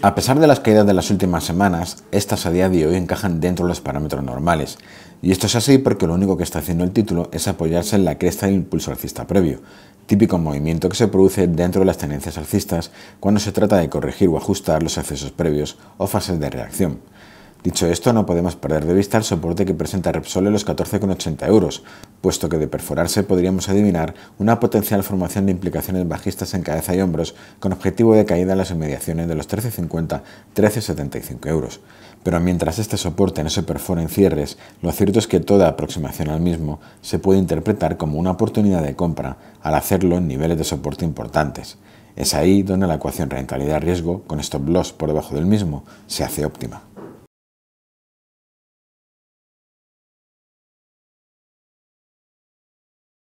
A pesar de las caídas de las últimas semanas, estas a día de hoy encajan dentro de los parámetros normales. Y esto es así porque lo único que está haciendo el título es apoyarse en la cresta del impulso alcista previo, típico movimiento que se produce dentro de las tendencias alcistas cuando se trata de corregir o ajustar los accesos previos o fases de reacción. Dicho esto, no podemos perder de vista el soporte que presenta Repsol en los 14,80 euros, puesto que de perforarse podríamos adivinar una potencial formación de implicaciones bajistas en cabeza y hombros con objetivo de caída en las inmediaciones de los 13,50-13,75 euros. Pero mientras este soporte no se perfora en cierres, lo cierto es que toda aproximación al mismo se puede interpretar como una oportunidad de compra al hacerlo en niveles de soporte importantes. Es ahí donde la ecuación rentabilidad-riesgo, con stop loss por debajo del mismo, se hace óptima.